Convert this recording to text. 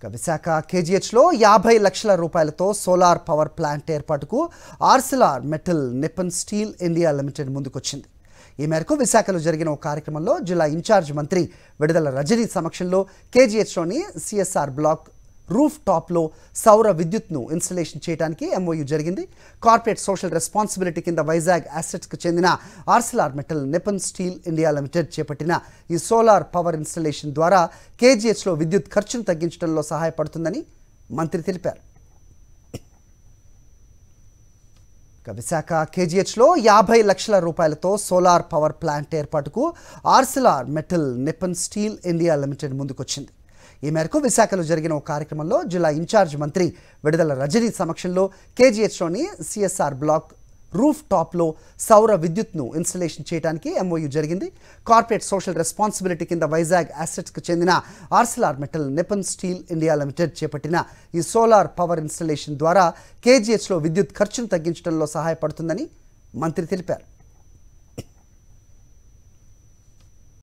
ఇక విశాఖ కేజీహెచ్లో యాభై లక్షల రూపాయలతో సోలార్ పవర్ ప్లాంట్ ఏర్పాటుకు Arcelor Mittal Nippon Steel India Limited ముందుకొచ్చింది ఈ మేరకు విశాఖలో జరిగిన ఓ కార్యక్రమంలో జిల్లా ఇన్ఛార్జ్ మంత్రి విడుదల రజనీ సమక్షంలో కేజీహెచ్లోని సిఎస్ఆర్ బ్లాక్ రూఫ్ టాప్లో సౌర విద్యుత్ను ఇన్స్టలేషన్ చేయడానికి ఎంఓయూ జరిగింది కార్పొరేట్ సోషల్ రెస్పాన్సిబిలిటీ కింద వైజాగ్ అసెట్స్కు చెందిన Arcelor Mittal Nippon Steel India Limited చేపట్టిన ఈ సోలార్ పవర్ ఇన్స్టలేషన్ ద్వారా కేజీహెచ్లో విద్యుత్ ఖర్చును తగ్గించడంలో సహాయపడుతుందని మంత్రి తెలిపారు విశాఖ కేజీహెచ్లో యాభై లక్షల రూపాయలతో సోలార్ పవర్ ప్లాంట్ ఏర్పాటుకు Arcelor Mittal Nippon Steel India Limited ముందుకొచ్చింది ఈ మేరకు విశాఖలో జరిగిన ఒక కార్యక్రమంలో జిల్లా ఇన్ఛార్జ్ మంత్రి విడుదల రజనీ సమక్షంలో కేజీహెచ్లోని సిఎస్ఆర్ బ్లాక్ రూఫ్ టాప్లో సౌర విద్యుత్ను ఇన్స్టలేషన్ చేయడానికి ఎంఓయూ జరిగింది కార్పొరేట్ సోషల్ రెస్పాన్సిబిలిటీ కింద వైజాగ్ అసెట్స్కు చెందిన Arcelor Mittal Nippon Steel India Limited చేపట్టిన ఈ సోలార్ పవర్ ఇన్స్టలేషన్ ద్వారా కేజీహెచ్లో విద్యుత్ ఖర్చును తగ్గించడంలో సహాయపడుతుందని మంత్రి తెలిపారు